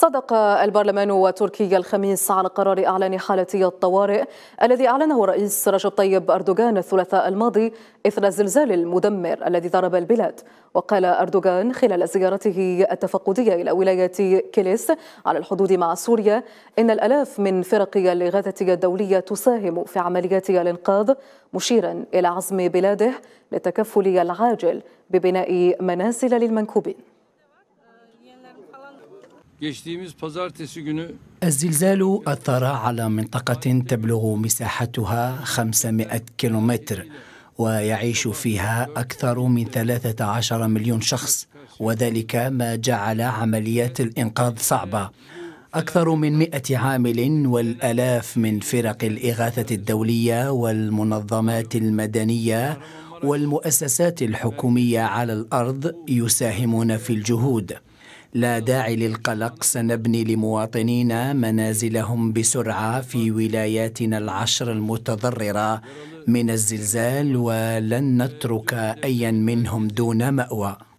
صدق البرلمان التركي الخميس على قرار إعلان حالة الطوارئ الذي أعلنه الرئيس رجب طيب أردوغان الثلاثاء الماضي إثر الزلزال المدمر الذي ضرب البلاد وقال أردوغان خلال زيارته التفقدية إلى ولاية كيليس على الحدود مع سوريا إن الألاف من فرق الإغاثة الدولية تساهم في عمليات الإنقاذ مشيرا إلى عزم بلاده للتكفل العاجل ببناء منازل للمنكوبين الزلزال أثر على منطقة تبلغ مساحتها 500 كيلومتر ويعيش فيها أكثر من 13 مليون شخص وذلك ما جعل عمليات الإنقاذ صعبة أكثر من مئة عامل والألاف من فرق الإغاثة الدولية والمنظمات المدنية والمؤسسات الحكومية على الأرض يساهمون في الجهود لا داعي للقلق سنبني لمواطنينا منازلهم بسرعه في ولاياتنا العشر المتضرره من الزلزال ولن نترك ايا منهم دون ماوى